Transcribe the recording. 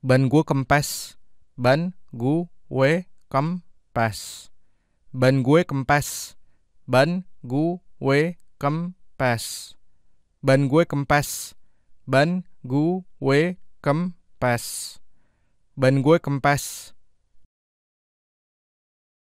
Ban gue kempes. Ban gue kempes. Ban gue kempes. Ban gue kempes. Ban gue kempes. Ban gue kempes. Ban gue kempes.